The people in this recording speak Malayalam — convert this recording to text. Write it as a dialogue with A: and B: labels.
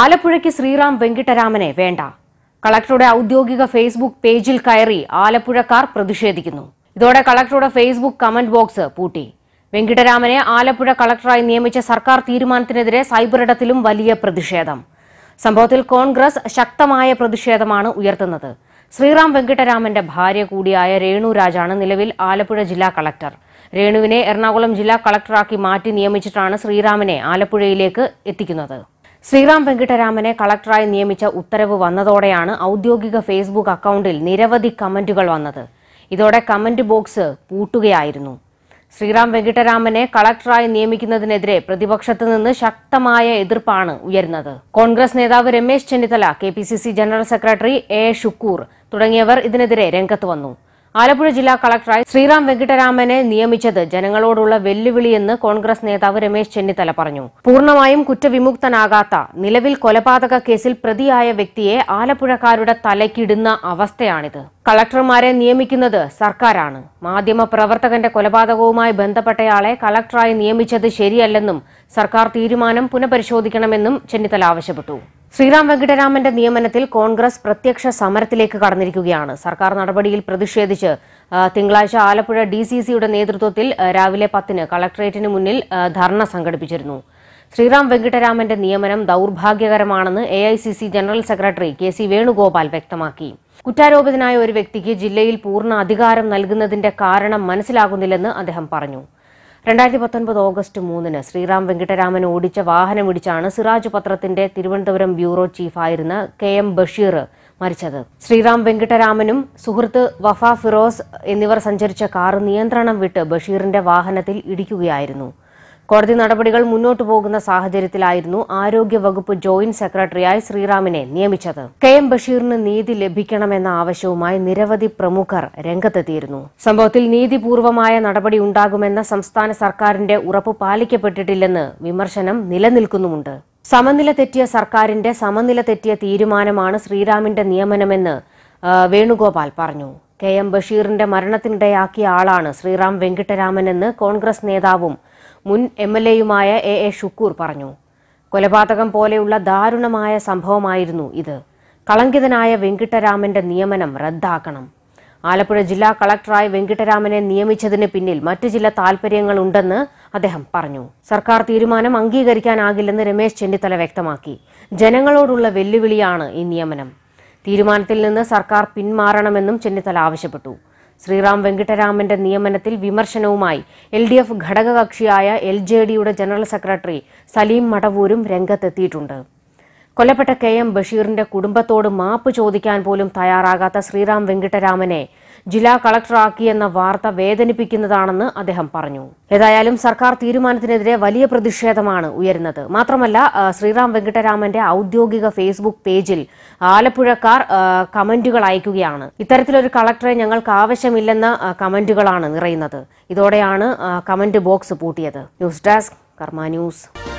A: ആലപ്പുഴയ്ക്ക് ശ്രീറാം വെങ്കിട്ടരാമനെ വേണ്ട കളക്ടറുടെ ഔദ്യോഗിക ഫേസ്ബുക്ക് പേജിൽ കയറി ആലപ്പുഴക്കാർ പ്രതിഷേധിക്കുന്നു ഇതോടെ കളക്ടറുടെ ഫേസ്ബുക്ക് കമന്റ് ബോക്സ് പൂട്ടി വെങ്കിട്ടരാമനെ ആലപ്പുഴ കളക്ടറായി നിയമിച്ച സർക്കാർ തീരുമാനത്തിനെതിരെ സൈബറിടത്തിലും വലിയ പ്രതിഷേധം സംഭവത്തിൽ കോൺഗ്രസ് ശക്തമായ പ്രതിഷേധമാണ് ഉയർത്തുന്നത് ശ്രീറാം വെങ്കിട്ടരാമന്റെ ഭാര്യ കൂടിയായ രേണു രാജാണ് നിലവിൽ ആലപ്പുഴ ജില്ലാ കളക്ടർ രേണുവിനെ എറണാകുളം ജില്ലാ കളക്ടറാക്കി മാറ്റി നിയമിച്ചിട്ടാണ് ശ്രീറാമിനെ ആലപ്പുഴയിലേക്ക് എത്തിക്കുന്നത് ശ്രീറാം വെങ്കിട്ടരാമനെ കളക്ടറായി നിയമിച്ച ഉത്തരവ് വന്നതോടെയാണ് ഔദ്യോഗിക ഫേസ്ബുക്ക് അക്കൗണ്ടിൽ നിരവധി കമന്റുകൾ വന്നത് ഇതോടെ കമന്റ് ബോക്സ് പൂട്ടുകയായിരുന്നു ശ്രീറാം വെങ്കിട്ടരാമനെ കളക്ടറായി നിയമിക്കുന്നതിനെതിരെ പ്രതിപക്ഷത്തു നിന്ന് ശക്തമായ എതിർപ്പാണ് ഉയരുന്നത് കോൺഗ്രസ് നേതാവ് Ramesh Chennithala K general secretary A Shukkur തുടങ്ങിയവർ ഇതിനെതിരെ രംഗത്ത് വന്നു ആലപ്പുഴ ജില്ലാ കളക്ടറായി ശ്രീറാം വെങ്കിട്ടരാമനെ നിയമിച്ചത് ജനങ്ങളോടുള്ള വെല്ലുവിളിയെന്ന് കോൺഗ്രസ് നേതാവ് രമേശ് ചെന്നിത്തല പറഞ്ഞു പൂർണ്ണമായും കുറ്റവിമുക്തനാകാത്ത നിലവിൽ കൊലപാതക കേസിൽ പ്രതിയായ വ്യക്തിയെ ആലപ്പുഴക്കാരുടെ തലയ്ക്കിടുന്ന അവസ്ഥയാണിത് കളക്ടർമാരെ നിയമിക്കുന്നത് സർക്കാരാണ് മാധ്യമ പ്രവർത്തകന്റെ കൊലപാതകവുമായി ബന്ധപ്പെട്ടയാളെ കളക്ടറായി നിയമിച്ചത് ശരിയല്ലെന്നും സർക്കാർ തീരുമാനം പുനഃപരിശോധിക്കണമെന്നും ചെന്നിത്തല ആവശ്യപ്പെട്ടു ശ്രീറാം വെങ്കിട്ടരാമന്റെ നിയമനത്തിൽ കോൺഗ്രസ് പ്രത്യക്ഷ സമരത്തിലേക്ക് കടന്നിരിക്കുകയാണ് സർക്കാർ നടപടിയിൽ പ്രതിഷേധിച്ച് തിങ്കളാഴ്ച ആലപ്പുഴ ഡി സി സിയുടെ നേതൃത്വത്തിൽ രാവിലെ പത്തിന് കളക്ടറേറ്റിന് മുന്നിൽ ധർണ സംഘടിപ്പിച്ചിരുന്നു ശ്രീറാം വെങ്കിട്ടരാമന്റെ നിയമനം ദൌർഭാഗ്യകരമാണെന്ന് A general secretary K C Venugopal വ്യക്തമാക്കി കുറ്റാരോപിതനായ ഒരു വ്യക്തിക്ക് ജില്ലയിൽ പൂർണ്ണ അധികാരം നൽകുന്നതിന്റെ കാരണം മനസ്സിലാകുന്നില്ലെന്ന് അദ്ദേഹം പറഞ്ഞു രണ്ടായിരത്തി പത്തൊൻപത് ഓഗസ്റ്റ് മൂന്നിന് ശ്രീറാം വെങ്കിട്ടരാമൻ ഓടിച്ച വാഹനമിടിച്ചാണ് സിറാജ് പത്രത്തിന്റെ തിരുവനന്തപുരം ബ്യൂറോ ചീഫായിരുന്ന കെ എം ബഷീർ മരിച്ചത് ശ്രീറാം വെങ്കിട്ടരാമനും സുഹൃത്ത് വഫ ഫിറോസ് എന്നിവർ സഞ്ചരിച്ച കാർ നിയന്ത്രണം വിട്ട് ബഷീറിന്റെ വാഹനത്തിൽ ഇടിക്കുകയായിരുന്നു കോടതി നടപടികൾ മുന്നോട്ടു പോകുന്ന സാഹചര്യത്തിലായിരുന്നു ആരോഗ്യവകുപ്പ് ജോയിന്റ് സെക്രട്ടറിയായി ശ്രീറാമിനെ നിയമിച്ചത് കെ എം ബഷീറിന് നീതി ലഭിക്കണമെന്ന ആവശ്യവുമായി നിരവധി പ്രമുഖർ രംഗത്തെത്തിയിരുന്നു സംഭവത്തിൽ നീതിപൂർവമായ നടപടി ഉണ്ടാകുമെന്ന സംസ്ഥാന സർക്കാരിന്റെ ഉറപ്പ് പാലിക്കപ്പെട്ടിട്ടില്ലെന്ന് വിമർശനം നിലനിൽക്കുന്നുമുണ്ട് സമനില തെറ്റിയ സർക്കാരിന്റെ സമനില തെറ്റിയ തീരുമാനമാണ് ശ്രീറാമിന്റെ നിയമനമെന്ന് വേണുഗോപാൽ പറഞ്ഞു കെ എം ബഷീറിന്റെ മരണത്തിനിടയാക്കിയ ആളാണ് ശ്രീറാം വെങ്കിട്ടരാമനെന്ന് കോൺഗ്രസ് നേതാവും മുൻ എം എൽ എയുമായ എ എ ഷുക്കൂർ പറഞ്ഞു കൊലപാതകം പോലെയുള്ള ദാരുണമായ സംഭവമായിരുന്നു ഇത് കളങ്കിതനായ വെങ്കിട്ടരാമന്റെ നിയമനം റദ്ദാക്കണം ആലപ്പുഴ ജില്ലാ കളക്ടറായി വെങ്കിട്ടരാമനെ നിയമിച്ചതിന് പിന്നിൽ മറ്റു ചില താൽപര്യങ്ങളുണ്ടെന്ന് അദ്ദേഹം പറഞ്ഞു സർക്കാർ തീരുമാനം അംഗീകരിക്കാനാകില്ലെന്ന് രമേശ് ചെന്നിത്തല വ്യക്തമാക്കി ജനങ്ങളോടുള്ള വെല്ലുവിളിയാണ് ഈ നിയമനം തീരുമാനത്തിൽ നിന്ന് സർക്കാർ പിന്മാറണമെന്നും ചെന്നിത്തല ആവശ്യപ്പെട്ടു ശ്രീറാം വെങ്കിട്ടരാമന്റെ നിയമനത്തിൽ വിമർശനവുമായി എൽ ഡി എഫ് ഘടകകക്ഷിയായ എൽ ജെ ഡിയുടെ ജനറൽ സെക്രട്ടറി സലീം മടവൂരും രംഗത്തെത്തിയിട്ടുണ്ട് കൊല്ലപ്പെട്ട കെ എം ബഷീറിന്റെ കുടുംബത്തോട് മാപ്പ് ചോദിക്കാൻ പോലും തയ്യാറാകാത്ത ശ്രീറാം വെങ്കിട്ടരാമനെ ജില്ലാ കളക്ടറാക്കിയെന്ന വാർത്ത വേദനിപ്പിക്കുന്നതാണെന്ന് അദ്ദേഹം പറഞ്ഞു ഏതായാലും സർക്കാർ തീരുമാനത്തിനെതിരെ വലിയ പ്രതിഷേധമാണ് ഉയരുന്നത് മാത്രമല്ല ശ്രീറാം വെങ്കിട്ടരാമന്റെ ഔദ്യോഗിക ഫേസ്ബുക്ക് പേജിൽ ആലപ്പുഴക്കാർ കമന്റുകൾ അയക്കുകയാണ് ഇത്തരത്തിലൊരു കളക്ടറെ ഞങ്ങൾക്ക് ആവശ്യമില്ലെന്ന കമന്റുകളാണ് നിറയുന്നത് ഇതോടെയാണ് കമന്റ് ബോക്സ് പൂട്ടിയത് ന്യൂസ് ഡെസ്ക് കർമ്മ ന്യൂസ്